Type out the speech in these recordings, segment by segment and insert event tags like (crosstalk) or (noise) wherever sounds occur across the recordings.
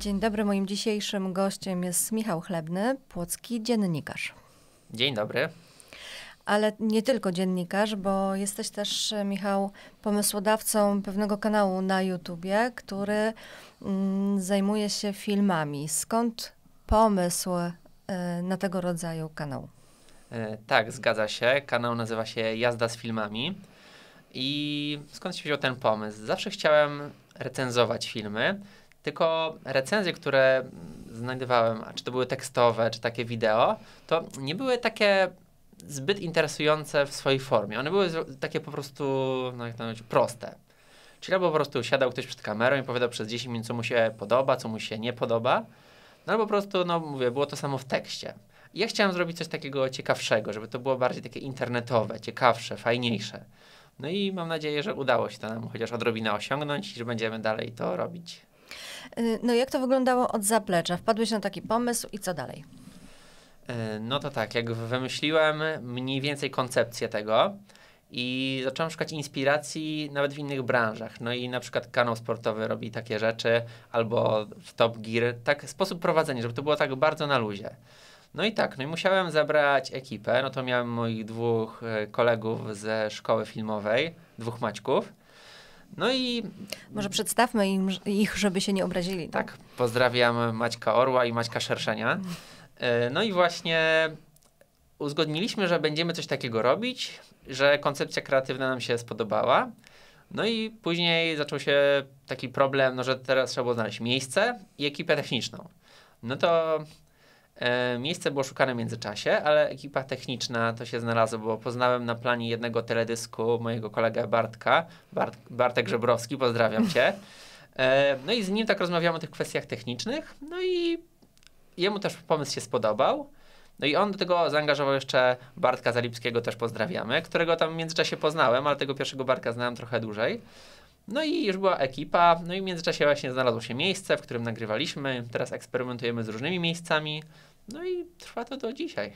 Dzień dobry, moim dzisiejszym gościem jest Michał Chlebny, płocki dziennikarz. Dzień dobry. Ale nie tylko dziennikarz, bo jesteś też, Michał, pomysłodawcą pewnego kanału na YouTubie, który mm, zajmuje się filmami. Skąd pomysł y, na tego rodzaju kanał? E, tak, zgadza się. Kanał nazywa się Jazda z filmami. I skąd się wziął ten pomysł? Zawsze chciałem recenzować filmy. Tylko recenzje, które znajdowałem, czy to były tekstowe, czy takie wideo, to nie były takie zbyt interesujące w swojej formie. One były takie po prostu, no jak to mówić, proste. Czyli albo po prostu siadał ktoś przed kamerą i powiadał przez 10 minut, co mu się podoba, co mu się nie podoba. No albo po prostu, no mówię, było to samo w tekście. I ja chciałem zrobić coś takiego ciekawszego, żeby to było bardziej takie internetowe, ciekawsze, fajniejsze. No i mam nadzieję, że udało się to nam chociaż odrobinę osiągnąć i że będziemy dalej to robić. Y, no jak to wyglądało od zaplecza? Wpadłeś na taki pomysł i co dalej? E, no to tak, jak wymyśliłem mniej więcej koncepcję tego i zacząłem szukać inspiracji nawet w innych branżach. No i na przykład kanał sportowy robi takie rzeczy, albo w Top Gear, tak sposób prowadzenia, żeby to było tak bardzo na luzie. No i tak, no i musiałem zebrać ekipę, no to miałem moich dwóch e, kolegów ze szkoły filmowej, dwóch Maćków, no i... Może przedstawmy im, ich, żeby się nie obrazili. Tak, tak pozdrawiam Maćka Orła i Maćka Szerszenia. Mm. E, no i właśnie uzgodniliśmy, że będziemy coś takiego robić, że koncepcja kreatywna nam się spodobała. No i później zaczął się taki problem, no, że teraz trzeba było znaleźć miejsce i ekipę techniczną. No to E, miejsce było szukane w międzyczasie, ale ekipa techniczna to się znalazło, bo poznałem na planie jednego teledysku mojego kolegę Bartka, Bart, Bartek Żebrowski, pozdrawiam cię. E, no i z nim tak rozmawiamy o tych kwestiach technicznych, no i jemu też pomysł się spodobał. No i on do tego zaangażował jeszcze Bartka Zalipskiego, też pozdrawiamy, którego tam w międzyczasie poznałem, ale tego pierwszego Bartka znałem trochę dłużej. No i już była ekipa, no i w międzyczasie właśnie znalazło się miejsce, w którym nagrywaliśmy. Teraz eksperymentujemy z różnymi miejscami. No i trwa to do dzisiaj.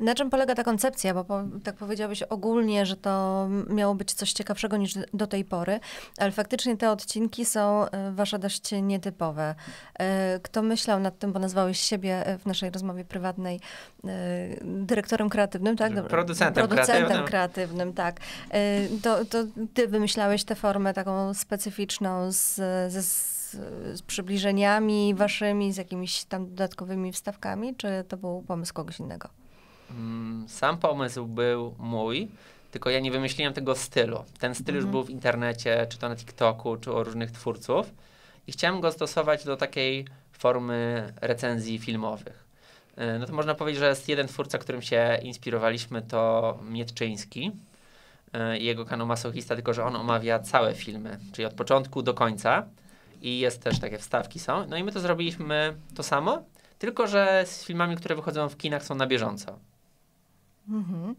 Na czym polega ta koncepcja? Bo po, tak powiedziałeś ogólnie, że to miało być coś ciekawszego niż do tej pory, ale faktycznie te odcinki są e, wasze dość nietypowe. E, kto myślał nad tym, bo nazwałeś siebie e, w naszej rozmowie prywatnej dyrektorem kreatywnym, tak? Producentem, Producentem kreatywnym. kreatywnym tak. To, to, ty wymyślałeś tę formę taką specyficzną z, z z, przybliżeniami waszymi, z jakimiś tam dodatkowymi wstawkami, czy to był pomysł kogoś innego? Mm, sam pomysł był mój, tylko ja nie wymyśliłem tego stylu. Ten styl mhm. już był w internecie, czy to na TikToku, czy u różnych twórców i chciałem go stosować do takiej formy recenzji filmowych. E, no to można powiedzieć, że jest jeden twórca, którym się inspirowaliśmy, to Mietczyński e, jego kanał Masochista, tylko że on omawia całe filmy, czyli od początku do końca i jest też takie wstawki są. No i my to zrobiliśmy to samo, tylko że z filmami, które wychodzą w kinach są na bieżąco. Mhm.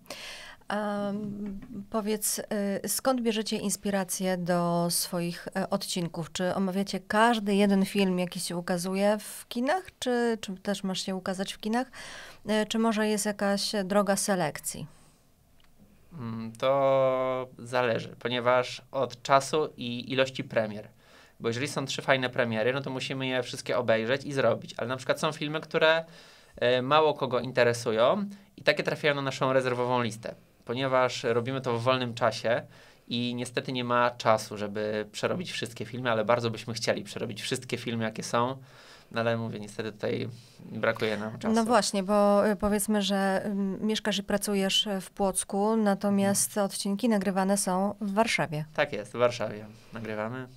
Um, powiedz, y, skąd bierzecie inspirację do swoich e, odcinków? Czy omawiacie każdy jeden film, jaki się ukazuje w kinach, czy, czy też masz się ukazać w kinach? E, czy może jest jakaś droga selekcji? Mm, to zależy, ponieważ od czasu i ilości premier. Bo jeżeli są trzy fajne premiery, no to musimy je wszystkie obejrzeć i zrobić. Ale na przykład są filmy, które e, mało kogo interesują i takie trafiają na naszą rezerwową listę. Ponieważ robimy to w wolnym czasie i niestety nie ma czasu, żeby przerobić wszystkie filmy, ale bardzo byśmy chcieli przerobić wszystkie filmy, jakie są. No ale mówię, niestety tutaj brakuje nam czasu. No właśnie, bo y, powiedzmy, że mm, mieszkasz i pracujesz w Płocku, natomiast odcinki nagrywane są w Warszawie. Tak jest, w Warszawie nagrywamy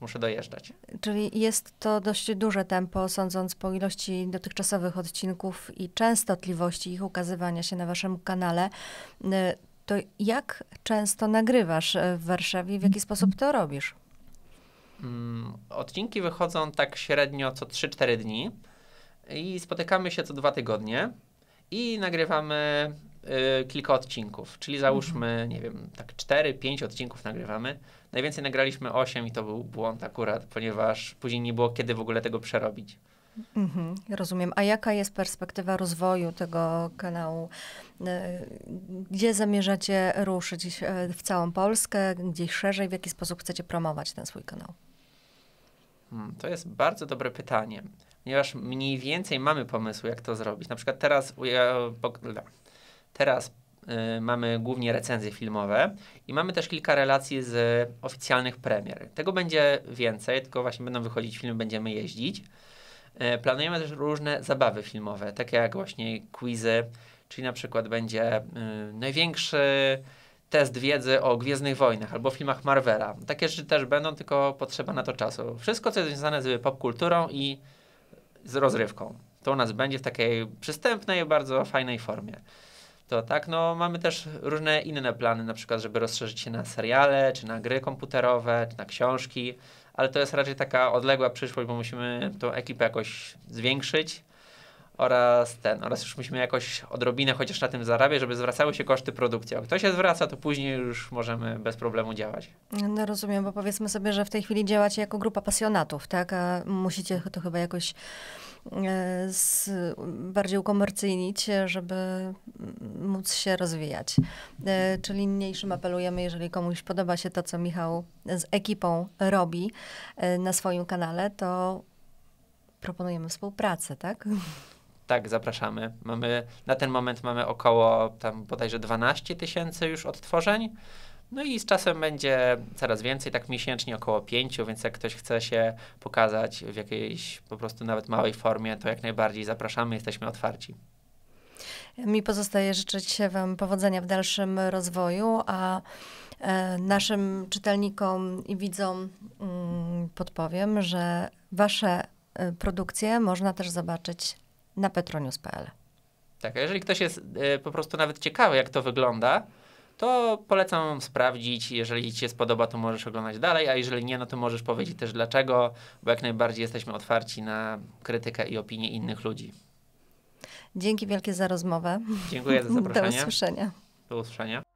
muszę dojeżdżać. Czyli jest to dość duże tempo, sądząc po ilości dotychczasowych odcinków i częstotliwości ich ukazywania się na waszym kanale. Y, to jak często nagrywasz w Warszawie? i W jaki sposób to robisz? Mm, odcinki wychodzą tak średnio co 3-4 dni i spotykamy się co dwa tygodnie i nagrywamy Y, kilka odcinków, czyli załóżmy, mhm. nie wiem, tak 4-5 odcinków nagrywamy. Najwięcej nagraliśmy 8 i to był błąd akurat, ponieważ później nie było kiedy w ogóle tego przerobić. Mhm, rozumiem. A jaka jest perspektywa rozwoju tego kanału? Y, gdzie zamierzacie ruszyć? Y, w całą Polskę, gdzieś szerzej? W jaki sposób chcecie promować ten swój kanał? Hmm, to jest bardzo dobre pytanie, ponieważ mniej więcej mamy pomysł, jak to zrobić. Na przykład teraz Teraz y, mamy głównie recenzje filmowe i mamy też kilka relacji z oficjalnych premier. Tego będzie więcej, tylko właśnie będą wychodzić filmy, będziemy jeździć. Y, planujemy też różne zabawy filmowe, takie jak właśnie quizy, czyli na przykład będzie y, największy test wiedzy o Gwiezdnych Wojnach albo filmach Marvela. Takie rzeczy też będą, tylko potrzeba na to czasu. Wszystko, co jest związane z popkulturą i z rozrywką. To u nas będzie w takiej przystępnej, bardzo fajnej formie to tak, no mamy też różne inne plany, na przykład, żeby rozszerzyć się na seriale, czy na gry komputerowe, czy na książki, ale to jest raczej taka odległa przyszłość, bo musimy tą ekipę jakoś zwiększyć oraz ten, oraz już musimy jakoś odrobinę chociaż na tym zarabiać, żeby zwracały się koszty produkcji. Jak to się zwraca, to później już możemy bez problemu działać. No rozumiem, bo powiedzmy sobie, że w tej chwili działacie jako grupa pasjonatów, tak? A musicie to chyba jakoś E, z, bardziej ukomercyjnić, żeby móc się rozwijać. E, czyli mniejszym apelujemy, jeżeli komuś podoba się to, co Michał z ekipą robi e, na swoim kanale, to proponujemy współpracę, tak? Tak, zapraszamy. Mamy, na ten moment mamy około tam bodajże 12 tysięcy już odtworzeń. No i z czasem będzie coraz więcej, tak miesięcznie około pięciu, więc jak ktoś chce się pokazać w jakiejś po prostu nawet małej formie, to jak najbardziej zapraszamy, jesteśmy otwarci. Mi pozostaje życzyć Wam powodzenia w dalszym rozwoju, a e, naszym czytelnikom i widzom mm, podpowiem, że Wasze e, produkcje można też zobaczyć na petronius.pl. Tak, a jeżeli ktoś jest e, po prostu nawet ciekawy, jak to wygląda, to polecam sprawdzić. Jeżeli Ci się spodoba, to możesz oglądać dalej, a jeżeli nie, no to możesz powiedzieć też dlaczego, bo jak najbardziej jesteśmy otwarci na krytykę i opinie innych ludzi. Dzięki wielkie za rozmowę. Dziękuję za (laughs) zaproszenie. Do usłyszenia. Do usłyszenia.